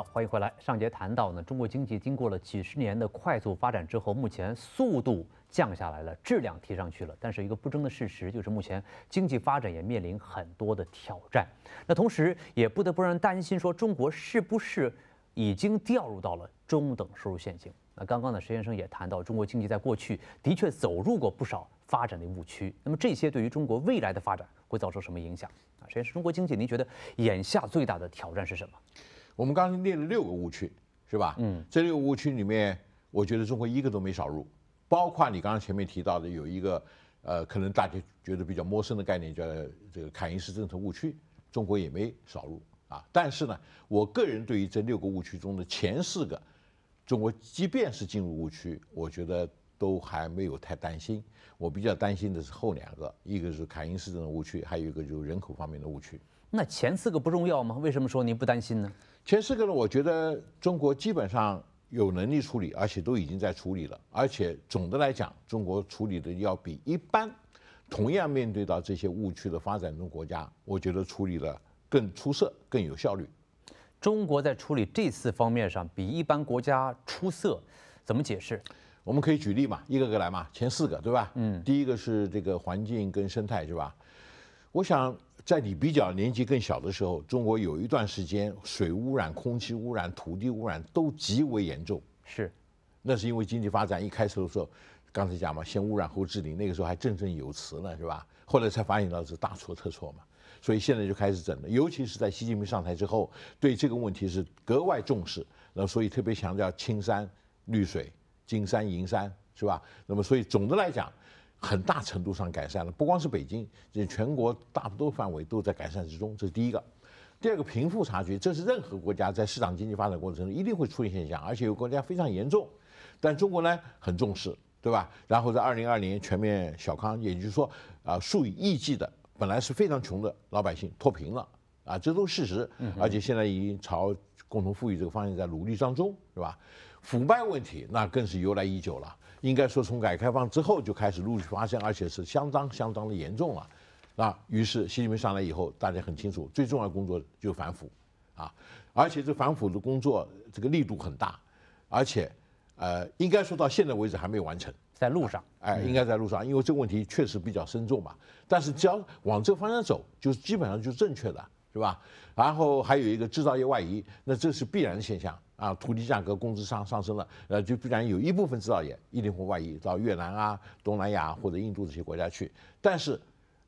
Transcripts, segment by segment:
好，欢迎回来。上节谈到呢，中国经济经过了几十年的快速发展之后，目前速度降下来了，质量提上去了。但是一个不争的事实就是，目前经济发展也面临很多的挑战。那同时也不得不让人担心，说中国是不是已经掉入到了中等收入陷阱？那刚刚呢，石先生也谈到，中国经济在过去的确走入过不少发展的误区。那么这些对于中国未来的发展会造成什么影响啊？实先生，中国经济您觉得眼下最大的挑战是什么？我们刚才列了六个误区，是吧？嗯，这六个误区里面，我觉得中国一个都没少入，包括你刚刚前面提到的有一个，呃，可能大家觉得比较陌生的概念叫这个凯因斯政策误区，中国也没少入啊。但是呢，我个人对于这六个误区中的前四个，中国即便是进入误区，我觉得都还没有太担心。我比较担心的是后两个，一个是凯因斯政策误区，还有一个就是人口方面的误区。那前四个不重要吗？为什么说您不担心呢？前四个呢，我觉得中国基本上有能力处理，而且都已经在处理了。而且总的来讲，中国处理的要比一般同样面对到这些误区的发展中国家，我觉得处理的更出色、更有效率。中国在处理这四方面上比一般国家出色，怎么解释？我们可以举例嘛，一个个来嘛，前四个对吧？嗯，第一个是这个环境跟生态，是吧？我想在你比较年纪更小的时候，中国有一段时间水污染、空气污染、土地污染都极为严重。是，那是因为经济发展一开始的时候，刚才讲嘛，先污染后治理，那个时候还振振有词呢，是吧？后来才发现到是大错特错嘛。所以现在就开始整了，尤其是在习近平上台之后，对这个问题是格外重视。那所以特别强调青山绿水、金山银山，是吧？那么所以总的来讲。很大程度上改善了，不光是北京，这全国大多范围都在改善之中，这是第一个。第二个，贫富差距，这是任何国家在市场经济发展过程中一定会出现现象，而且有国家非常严重。但中国呢，很重视，对吧？然后在二零二零全面小康，也就是说，啊，数以亿计的本来是非常穷的老百姓脱贫了，啊，这都是事实，而且现在已经朝共同富裕这个方向在努力当中，是吧？腐败问题那更是由来已久了。应该说，从改革开放之后就开始陆续发生，而且是相当相当的严重了，那于是习近平上来以后，大家很清楚，最重要的工作就是反腐，啊，而且这反腐的工作这个力度很大，而且，呃，应该说到现在为止还没有完成，在路上，哎，应该在路上，因为这个问题确实比较深重嘛，但是只要往这个方向走，就基本上就正确的，是吧？然后还有一个制造业外移，那这是必然的现象。啊，土地价格、工资上上升了，呃，就必然有一部分制造业一定会外移到越南啊、东南亚或者印度这些国家去。但是，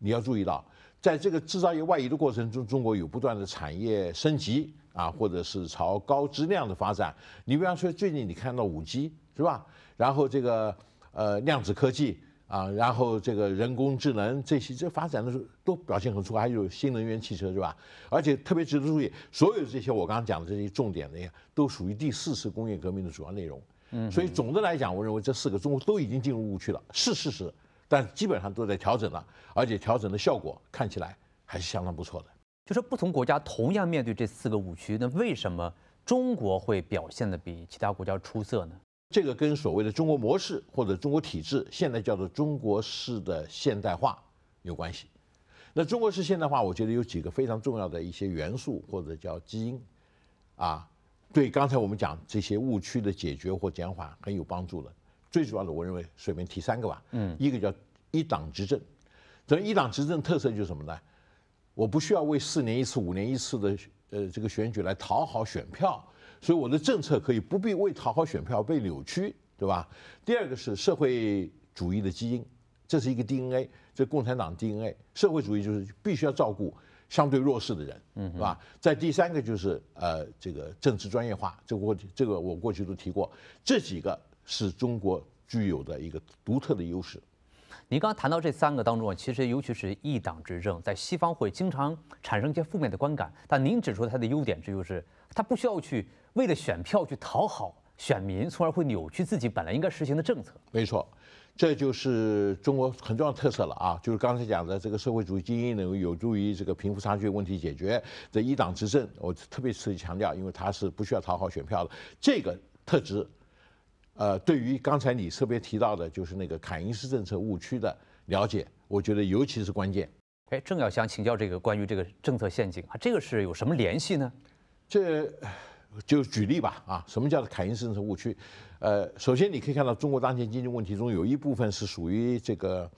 你要注意到，在这个制造业外移的过程中，中国有不断的产业升级啊，或者是朝高质量的发展。你比方说，最近你看到 5G 是吧？然后这个呃量子科技。啊，然后这个人工智能这些，这发展的时候都表现很出，还有新能源汽车是吧？而且特别值得注意，所有这些我刚刚讲的这些重点的呀，都属于第四次工业革命的主要内容。嗯，所以总的来讲，我认为这四个中国都已经进入误区了，是事实，但基本上都在调整了，而且调整的效果看起来还是相当不错的。就是不同国家同样面对这四个误区，那为什么中国会表现的比其他国家出色呢？这个跟所谓的中国模式或者中国体制，现在叫做中国式的现代化有关系。那中国式现代化，我觉得有几个非常重要的一些元素或者叫基因啊，对刚才我们讲这些误区的解决或减缓很有帮助的。最主要的，我认为随便提三个吧。嗯，一个叫一党执政。这一党执政特色就是什么呢？我不需要为四年一次、五年一次的呃这个选举来讨好选票。所以我的政策可以不必为讨好选票被扭曲，对吧？第二个是社会主义的基因，这是一个 DNA，这共产党 DNA，社会主义就是必须要照顾相对弱势的人，是吧？再第三个就是呃，这个政治专业化，这个我这个我过去都提过，这几个是中国具有的一个独特的优势。您刚谈到这三个当中啊，其实尤其是一党执政，在西方会经常产生一些负面的观感，但您指出它的优点，这就是它不需要去为了选票去讨好选民，从而会扭曲自己本来应该实行的政策。没错，这就是中国很重要的特色了啊，就是刚才讲的这个社会主义精英能够有助于这个贫富差距问题解决。这一党执政，我特别特别强调，因为它是不需要讨好选票的这个特质。呃，对于刚才你特别提到的，就是那个凯因斯政策误区的了解，我觉得尤其是关键。哎，正要想请教这个关于这个政策陷阱啊，这个是有什么联系呢？这就举例吧啊，什么叫做凯因斯政策误区？呃，首先你可以看到中国当前经济问题中有一部分是属于这个，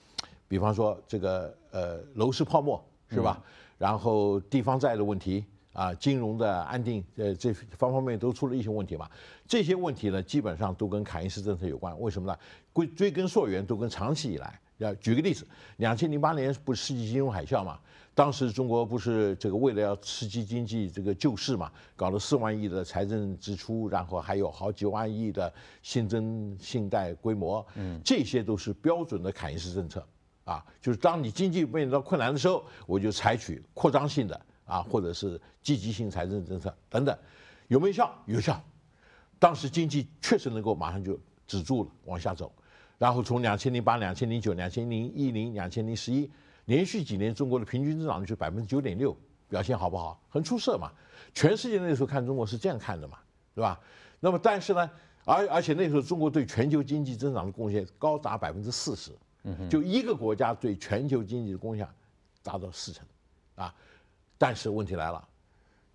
比方说这个呃楼市泡沫是吧？然后地方债的问题。啊，金融的安定，呃，这方方面面都出了一些问题嘛。这些问题呢，基本上都跟凯恩斯政策有关。为什么呢？归追根溯源，都跟长期以来要举个例子，两千零八年不是世纪金融海啸嘛？当时中国不是这个为了要刺激经济这个救市嘛？搞了四万亿的财政支出，然后还有好几万亿的新增信贷规模，嗯，这些都是标准的凯恩斯政策啊。就是当你经济面临到困难的时候，我就采取扩张性的。啊，或者是积极性财政政策等等，有没有效？有效。当时经济确实能够马上就止住了往下走，然后从两千零八、两千零九、两千零一零、两千零十一，连续几年中国的平均增长率是百分之九点六，表现好不好？很出色嘛。全世界那时候看中国是这样看的嘛，是吧？那么但是呢，而而且那时候中国对全球经济增长的贡献高达百分之四十，嗯，就一个国家对全球经济的贡献达到四成，啊。但是问题来了，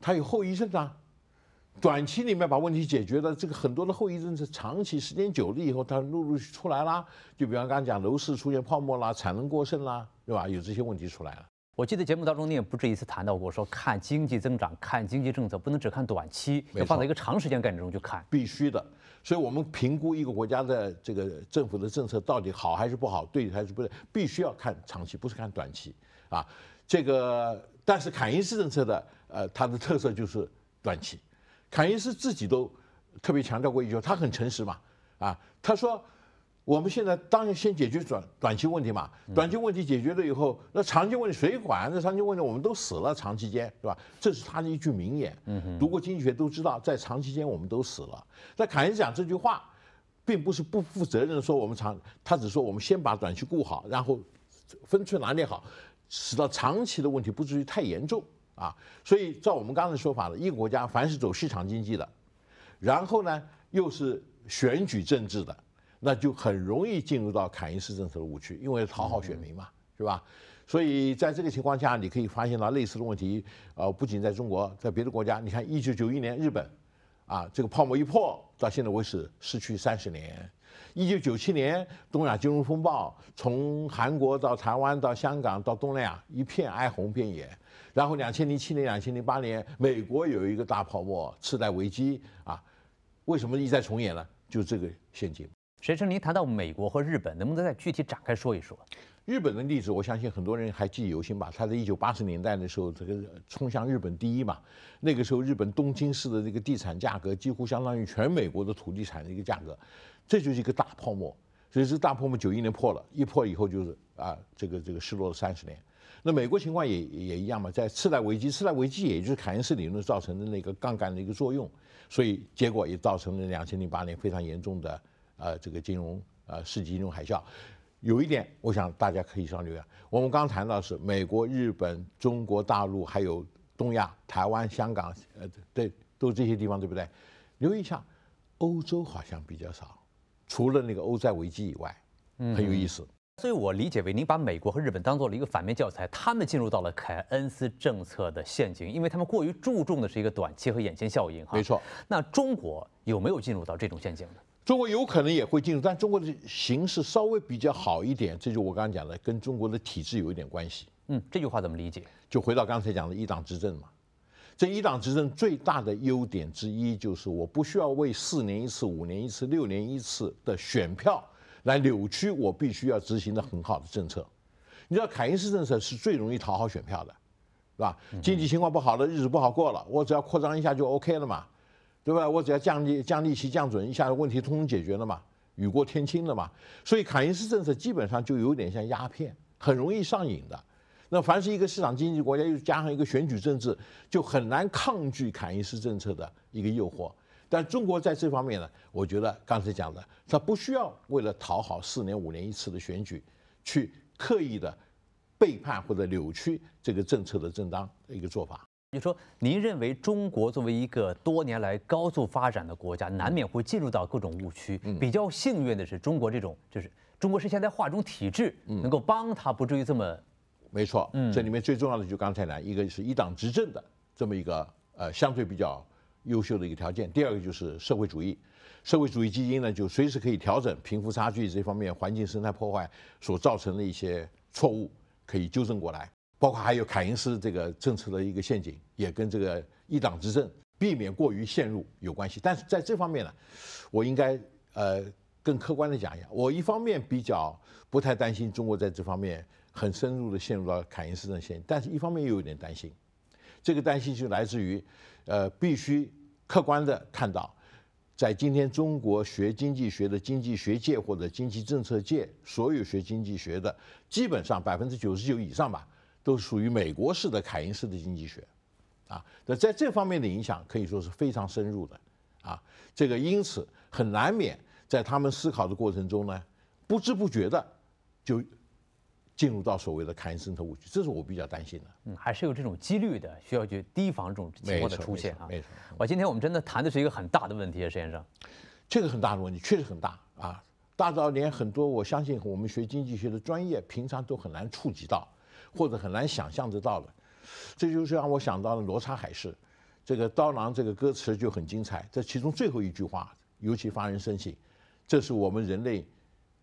它有后遗症啊。短期里面把问题解决了，这个很多的后遗症是长期时间久了以后它陆陆续出来了。就比方刚才讲楼市出现泡沫啦，产能过剩啦，对吧？有这些问题出来了。我记得节目当中你也不止一次谈到，过，说看经济增长、看经济政策，不能只看短期，要放在一个长时间概念中去看。必须的。所以我们评估一个国家的这个政府的政策到底好还是不好，对还是不对，必须要看长期，不是看短期啊。这个。但是凯恩斯政策的，呃，它的特色就是短期。凯恩斯自己都特别强调过一句，他很诚实嘛，啊，他说我们现在当然先解决短短期问题嘛，短期问题解决了以后，那长期问题谁管？那长期问题我们都死了，长期间，对吧？这是他的一句名言。嗯哼，读过经济学都知道，在长期间我们都死了。那凯恩斯讲这句话，并不是不负责任说我们长，他只说我们先把短期顾好，然后分寸拿捏好。使得长期的问题不至于太严重啊，所以照我们刚才说法呢，一个国家凡是走市场经济的，然后呢又是选举政治的，那就很容易进入到凯恩斯政策的误区，因为讨好选民嘛，是吧？所以在这个情况下，你可以发现到类似的问题啊，不仅在中国，在别的国家，你看一九九一年日本，啊，这个泡沫一破，到现在为止失去三十年。一九九七年东亚金融风暴，从韩国到台湾到香港到东南亚，一片哀鸿遍野。然后两千零七年、两千零八年，美国有一个大泡沫，次贷危机啊。为什么一再重演呢？就这个陷阱。薛生，您谈到美国和日本，能不能再具体展开说一说？日本的例子，我相信很多人还记忆犹新吧。他在一九八十年代的时候，这个冲向日本第一嘛。那个时候，日本东京市的这个地产价格，几乎相当于全美国的土地产的一个价格。这就是一个大泡沫，所以这大泡沫九一年破了，一破以后就是啊，这个这个失落了三十年。那美国情况也也一样嘛，在次贷危机，次贷危机也就是凯恩斯理论造成的那个杠杆的一个作用，所以结果也造成了两千零八年非常严重的呃这个金融呃世纪金融海啸。有一点我想大家可以上留意，我们刚谈到是美国、日本、中国大陆还有东亚、台湾、香港呃对都这些地方对不对？留意一下，欧洲好像比较少。除了那个欧债危机以外，很有意思。所以我理解为，您把美国和日本当做了一个反面教材，他们进入到了凯恩斯政策的陷阱，因为他们过于注重的是一个短期和眼前效应。哈，没错。那中国有没有进入到这种陷阱呢？中国有可能也会进入，但中国的形势稍微比较好一点。这就我刚刚讲的，跟中国的体制有一点关系。嗯，这句话怎么理解？就回到刚才讲的一党执政嘛。这一党执政最大的优点之一就是，我不需要为四年一次、五年一次、六年一次的选票来扭曲我必须要执行的很好的政策。你知道，凯恩斯政策是最容易讨好选票的，是吧？经济情况不好了，日子不好过了，我只要扩张一下就 OK 了嘛，对吧？我只要降利、降利息、降准一下，问题通通解决了嘛，雨过天晴了嘛。所以，凯恩斯政策基本上就有点像鸦片，很容易上瘾的。那凡是一个市场经济国家，又加上一个选举政治，就很难抗拒凯恩斯政策的一个诱惑。但中国在这方面呢，我觉得刚才讲的，他不需要为了讨好四年五年一次的选举，去刻意的背叛或者扭曲这个政策的正当一个做法。你说您认为中国作为一个多年来高速发展的国家，难免会进入到各种误区。比较幸运的是，中国这种就是中国是现在化中体制能够帮他不至于这么。没错，嗯，这里面最重要的就刚才呢，一个是一党执政的这么一个呃相对比较优秀的一个条件，第二个就是社会主义，社会主义基因呢就随时可以调整贫富差距这方面、环境生态破坏所造成的一些错误可以纠正过来，包括还有凯恩斯这个政策的一个陷阱也跟这个一党执政避免过于陷入有关系。但是在这方面呢，我应该呃更客观的讲一下，我一方面比较不太担心中国在这方面。很深入的陷入到凯恩斯的陷阱，但是一方面又有点担心，这个担心就来自于，呃，必须客观的看到，在今天中国学经济学的经济学界或者经济政策界，所有学经济学的，基本上百分之九十九以上吧，都属于美国式的凯恩斯的经济学，啊，那在这方面的影响可以说是非常深入的，啊，这个因此很难免在他们思考的过程中呢，不知不觉的就。进入到所谓的“凯恩斯头误区”，这是我比较担心的。嗯，还是有这种几率的，需要去提防这种情况的出现啊。没错，我今天我们真的谈的是一个很大的问题啊，石先生。这个很大的问题确实很大啊，大到连很多我相信我们学经济学的专业平常都很难触及到，或者很难想象得到的。这就是让我想到了罗刹海市，这个刀郎这个歌词就很精彩。这其中最后一句话尤其发人深省，这是我们人类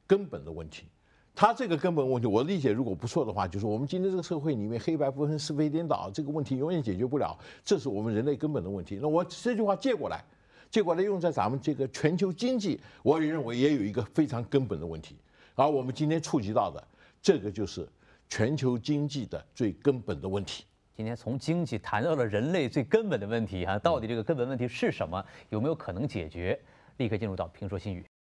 根本的问题。他这个根本问题，我的理解如果不错的话，就是我们今天这个社会里面黑白不分、是非颠倒，这个问题永远解决不了，这是我们人类根本的问题。那我这句话借过来，借过来用在咱们这个全球经济，我也认为也有一个非常根本的问题。而我们今天触及到的这个就是全球经济的最根本的问题。今天从经济谈到了人类最根本的问题哈，到底这个根本问题是什么？有没有可能解决？立刻进入到评说新语。